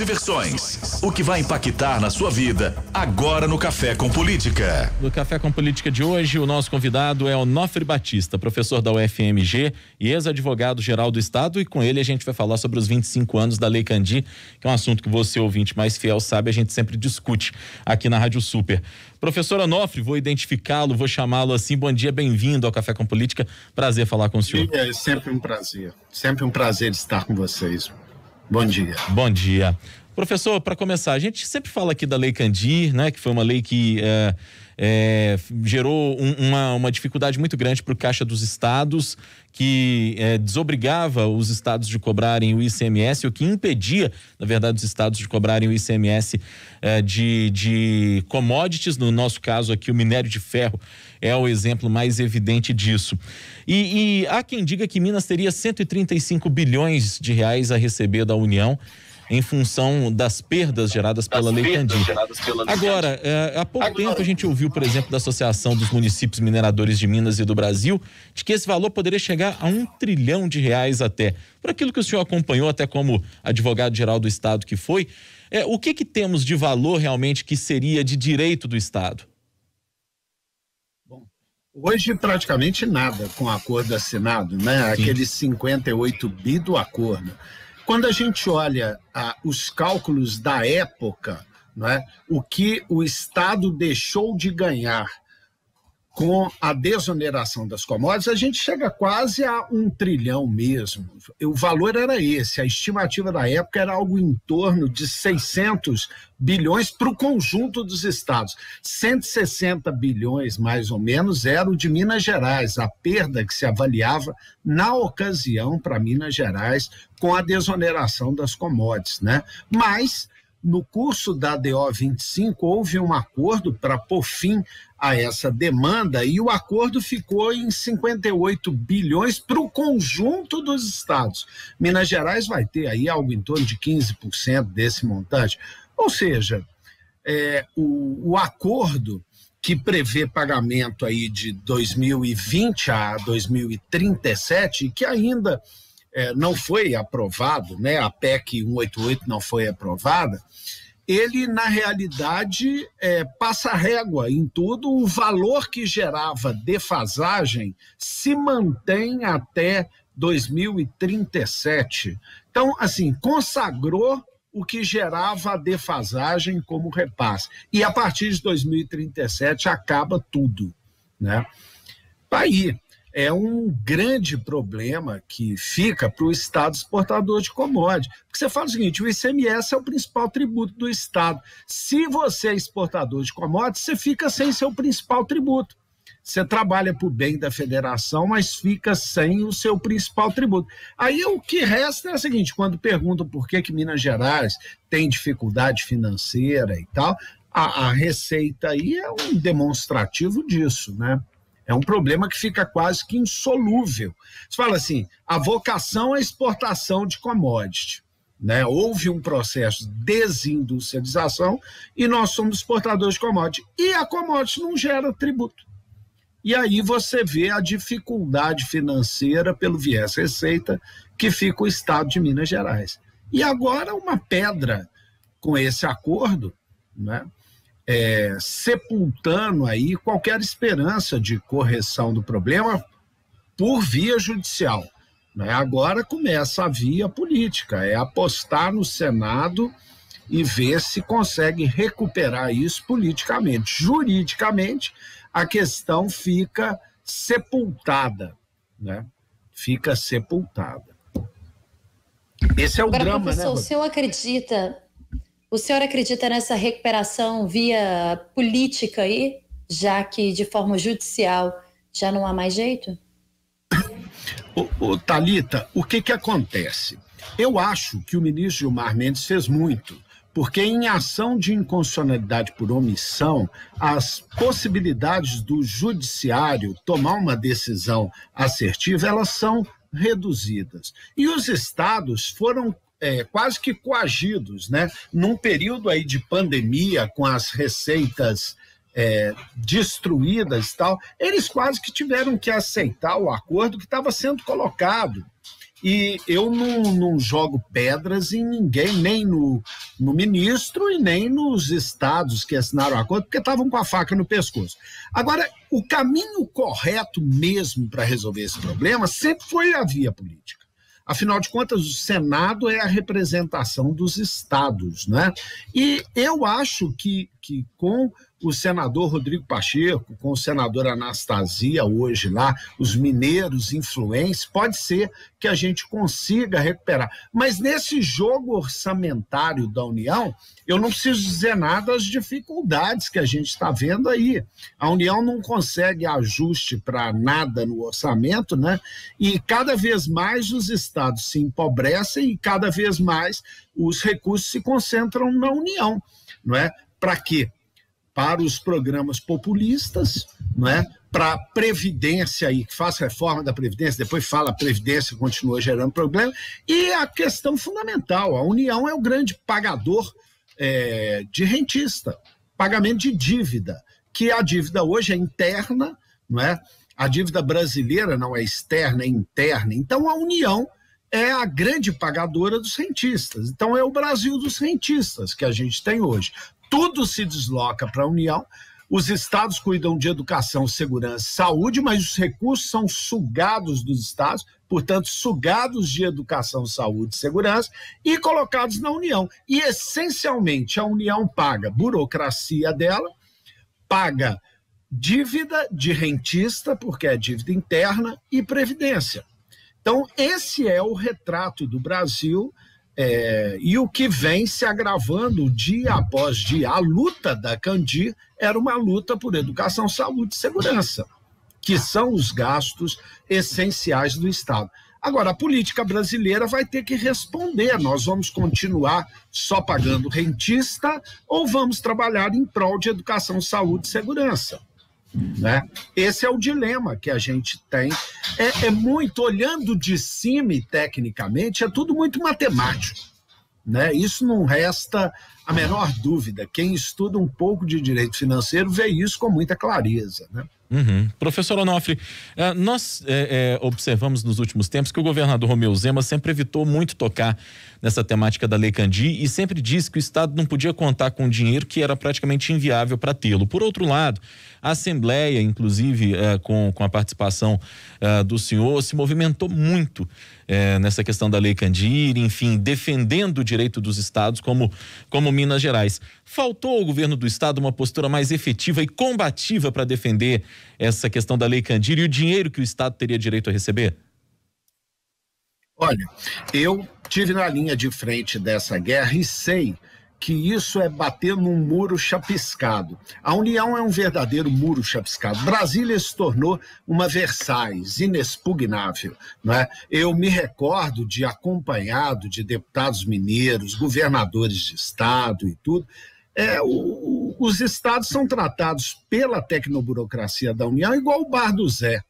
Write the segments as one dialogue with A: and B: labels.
A: e versões. O que vai impactar na sua vida agora no Café com Política. No Café com Política de hoje, o nosso convidado é Onofre Batista, professor da UFMG e ex-advogado geral do Estado. E com ele a gente vai falar sobre os 25 anos da Lei Candi, que é um assunto que você, ouvinte mais fiel, sabe, a gente sempre discute aqui na Rádio Super. Professor Onofre, vou identificá-lo, vou chamá-lo assim. Bom dia, bem-vindo ao Café com Política. Prazer falar com o senhor.
B: É sempre um prazer. Sempre um prazer estar com vocês. Bom dia. Bom
A: dia. Professor, para começar, a gente sempre fala aqui da Lei Candir, né, que foi uma lei que eh, é, gerou um, uma, uma dificuldade muito grande para o Caixa dos Estados, que é, desobrigava os estados de cobrarem o ICMS, o que impedia, na verdade, os estados de cobrarem o ICMS é, de, de commodities, no nosso caso aqui, o minério de ferro é o exemplo mais evidente disso. E, e há quem diga que Minas teria 135 bilhões de reais a receber da União em função das perdas geradas das pela Lei Candir. Agora, é, há pouco Agora... tempo a gente ouviu, por exemplo, da Associação dos Municípios Mineradores de Minas e do Brasil, de que esse valor poderia chegar a um trilhão de reais até. Por aquilo que o senhor acompanhou, até como advogado-geral do Estado que foi, é, o que, que temos de valor realmente que seria de direito do Estado?
B: Hoje, praticamente nada com o acordo assinado, né? Sim. Aqueles 58 bi do acordo. Quando a gente olha ah, os cálculos da época, é? o que o Estado deixou de ganhar com a desoneração das commodities, a gente chega quase a um trilhão mesmo. O valor era esse, a estimativa da época era algo em torno de 600 bilhões para o conjunto dos estados. 160 bilhões, mais ou menos, era o de Minas Gerais, a perda que se avaliava na ocasião para Minas Gerais com a desoneração das commodities. Né? Mas no curso da DO 25, houve um acordo para pôr fim a essa demanda e o acordo ficou em 58 bilhões para o conjunto dos estados. Minas Gerais vai ter aí algo em torno de 15% desse montante. Ou seja, é, o, o acordo que prevê pagamento aí de 2020 a 2037 que ainda é, não foi aprovado, né, a PEC 188 não foi aprovada, ele, na realidade, é, passa régua em tudo, o valor que gerava defasagem se mantém até 2037. Então, assim, consagrou o que gerava a defasagem como repasse. E a partir de 2037 acaba tudo. Né? Tá aí, é um grande problema que fica para o Estado exportador de commodities. Porque você fala o seguinte: o ICMS é o principal tributo do Estado. Se você é exportador de commodities, você fica sem seu principal tributo. Você trabalha para o bem da federação, mas fica sem o seu principal tributo. Aí o que resta é o seguinte: quando perguntam por que, que Minas Gerais tem dificuldade financeira e tal, a, a receita aí é um demonstrativo disso, né? É um problema que fica quase que insolúvel. Você fala assim: a vocação é exportação de commodity. Né? Houve um processo de desindustrialização e nós somos exportadores de commodity. E a commodity não gera tributo. E aí você vê a dificuldade financeira pelo viés receita que fica o Estado de Minas Gerais. E agora uma pedra com esse acordo, né? é, sepultando aí qualquer esperança de correção do problema por via judicial. Né? Agora começa a via política, é apostar no Senado e ver se consegue recuperar isso politicamente. Juridicamente, a questão fica sepultada, né? Fica sepultada. Esse é o Agora, drama, né, professor, né? O senhor
A: acredita o senhor acredita nessa recuperação via política aí, já que de forma judicial já não há mais jeito?
B: O, o Talita, o que que acontece? Eu acho que o ministro Gilmar Mendes fez muito, porque em ação de inconstitucionalidade por omissão, as possibilidades do judiciário tomar uma decisão assertiva, elas são reduzidas. E os estados foram é, quase que coagidos, né? Num período aí de pandemia, com as receitas é, destruídas e tal, eles quase que tiveram que aceitar o acordo que estava sendo colocado. E eu não, não, jogo pedras em ninguém, nem no, no ministro e nem nos estados que assinaram o acordo, porque estavam com a faca no pescoço. Agora, o caminho correto mesmo para resolver esse problema sempre foi a via política. Afinal de contas, o Senado é a representação dos estados, né? E eu acho que que com o senador Rodrigo Pacheco, com o senador Anastasia hoje lá, os mineiros influentes, pode ser que a gente consiga recuperar. Mas nesse jogo orçamentário da União, eu não preciso dizer nada das dificuldades que a gente está vendo aí. A União não consegue ajuste para nada no orçamento, né? E cada vez mais os estados se empobrecem e cada vez mais os recursos se concentram na União. Não é? Para quê? Para os programas populistas, né? para a Previdência aí, que faz reforma da Previdência, depois fala a Previdência continua gerando problema, e a questão fundamental, a União é o grande pagador é, de rentista, pagamento de dívida, que a dívida hoje é interna, não é? A dívida brasileira não é externa, é interna. Então a União é a grande pagadora dos rentistas. Então é o Brasil dos rentistas que a gente tem hoje tudo se desloca para a União. Os estados cuidam de educação, segurança, saúde, mas os recursos são sugados dos estados, portanto, sugados de educação, saúde, segurança e colocados na União. E essencialmente a União paga burocracia dela, paga dívida de rentista, porque é dívida interna, e previdência. Então, esse é o retrato do Brasil é, e o que vem se agravando dia após dia. A luta da Candir era uma luta por educação, saúde e segurança, que são os gastos essenciais do Estado. Agora, a política brasileira vai ter que responder: nós vamos continuar só pagando rentista ou vamos trabalhar em prol de educação, saúde e segurança? Né? Esse é o dilema que a gente tem. É, é muito, olhando de cima tecnicamente, é tudo muito matemático. Né? Isso não resta a menor dúvida. Quem estuda um pouco de direito financeiro vê isso com muita clareza. Né?
A: Uhum. Professor Onofre, eh, nós é, é, observamos nos últimos tempos que o governador Romeu Zema sempre evitou muito tocar nessa temática da Lei Candi e sempre disse que o Estado não podia contar com dinheiro que era praticamente inviável para tê-lo. Por outro lado, a Assembleia, inclusive é, com, com a participação do senhor, se movimentou muito é, nessa questão da Lei Candir, enfim, defendendo o direito dos estados como, como Minas Gerais. Faltou ao governo do estado uma postura mais efetiva e combativa para defender essa questão da Lei Candir e o dinheiro que o estado teria direito a receber?
B: Olha, eu tive na linha de frente dessa guerra e sei que isso é bater num muro chapiscado. A União é um verdadeiro muro chapiscado. Brasília se tornou uma Versailles, inexpugnável. Né? Eu me recordo de, acompanhado de deputados mineiros, governadores de estado e tudo, é, o, os estados são tratados pela tecnoburocracia da União igual o Bar do Zé.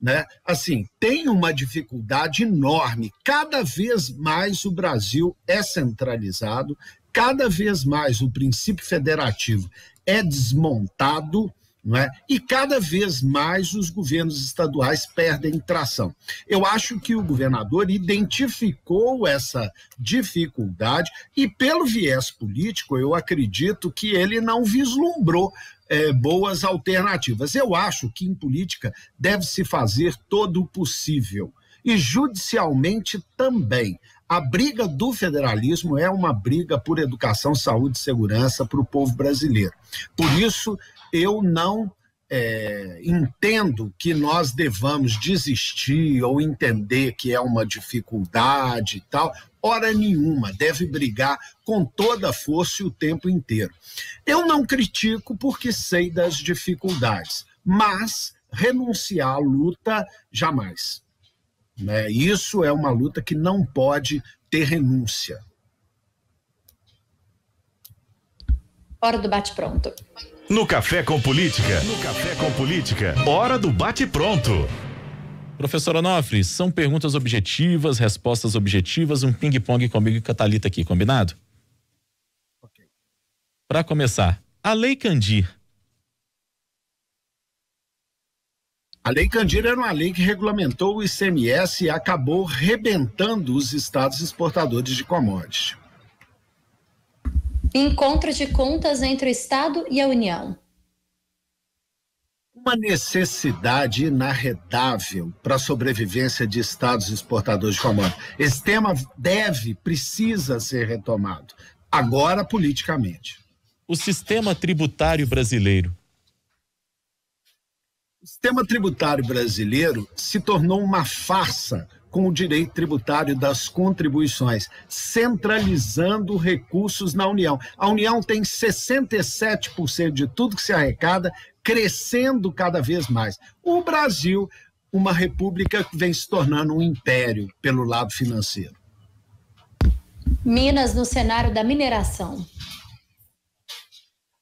B: Né? Assim, tem uma dificuldade enorme. Cada vez mais o Brasil é centralizado, cada vez mais o princípio federativo é desmontado, não é? E cada vez mais os governos estaduais perdem tração. Eu acho que o governador identificou essa dificuldade e, pelo viés político, eu acredito que ele não vislumbrou é, boas alternativas. Eu acho que em política deve se fazer todo o possível e judicialmente também. A briga do federalismo é uma briga por educação, saúde e segurança para o povo brasileiro. Por isso, eu não é, entendo que nós devamos desistir ou entender que é uma dificuldade e tal, hora nenhuma, deve brigar com toda a força e o tempo inteiro. Eu não critico porque sei das dificuldades, mas renunciar à luta jamais. Né? Isso é uma luta que não pode ter renúncia.
A: Hora do bate-pronto.
B: No Café com Política.
A: No Café com Política. Hora do bate-pronto. Professor Onofre, são perguntas objetivas, respostas objetivas, um ping-pong comigo e Catalita aqui, combinado?
B: Ok. Para começar, a Lei Candir A Lei Candir era uma lei que regulamentou o ICMS e acabou rebentando os estados exportadores de commodities.
A: Encontro de contas entre o Estado e a União.
B: Uma necessidade inarredável para a sobrevivência de estados exportadores de commodities. Esse tema deve, precisa ser retomado, agora politicamente. O sistema tributário brasileiro o sistema tributário brasileiro se tornou uma farsa com o direito tributário das contribuições, centralizando recursos na União. A União tem 67% de tudo que se arrecada, crescendo cada vez mais. O Brasil, uma república que vem se tornando um império pelo lado financeiro.
A: Minas no cenário da mineração.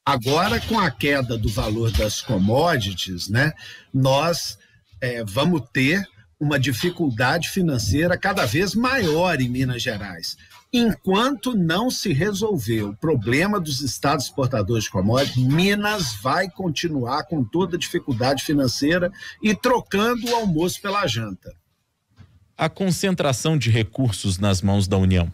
B: Agora, com a queda do valor das commodities, né, nós é, vamos ter uma dificuldade financeira cada vez maior em Minas Gerais. Enquanto não se resolver o problema dos estados exportadores de commodities, Minas vai continuar com toda a dificuldade financeira e trocando o almoço pela janta.
A: A concentração de recursos nas mãos da União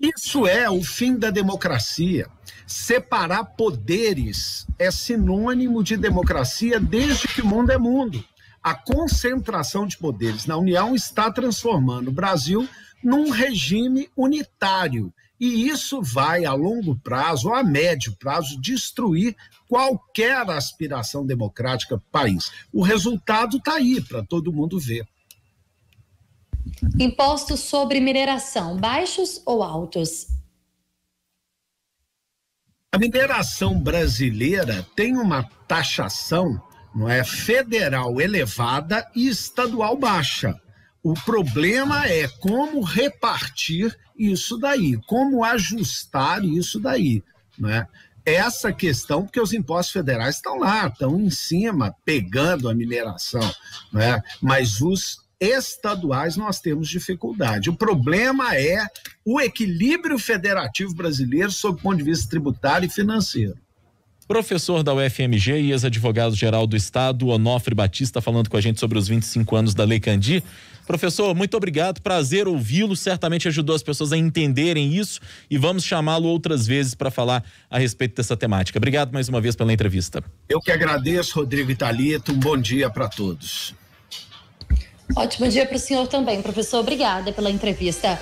B: isso é o fim da democracia. Separar poderes é sinônimo de democracia desde que o mundo é mundo. A concentração de poderes na União está transformando o Brasil num regime unitário. E isso vai, a longo prazo, ou a médio prazo, destruir qualquer aspiração democrática para o país. O resultado está aí para todo mundo ver.
A: Impostos sobre mineração, baixos ou
B: altos? A mineração brasileira tem uma taxação, não é, federal elevada e estadual baixa. O problema é como repartir isso daí, como ajustar isso daí, né? Essa questão, porque os impostos federais estão lá, estão em cima, pegando a mineração, né? Mas os estaduais nós temos dificuldade. O problema é o equilíbrio federativo brasileiro sob o ponto de vista tributário e financeiro. Professor
A: da UFMG e ex-advogado-geral do Estado, Onofre Batista, falando com a gente sobre os 25 anos da Lei Candir. Professor, muito obrigado, prazer ouvi-lo, certamente ajudou as pessoas a entenderem isso e vamos chamá-lo outras vezes para falar a respeito dessa temática. Obrigado mais uma vez pela
B: entrevista. Eu que agradeço, Rodrigo Italito, um bom dia para todos.
A: Ótimo dia para o senhor também, professor. Obrigada pela entrevista.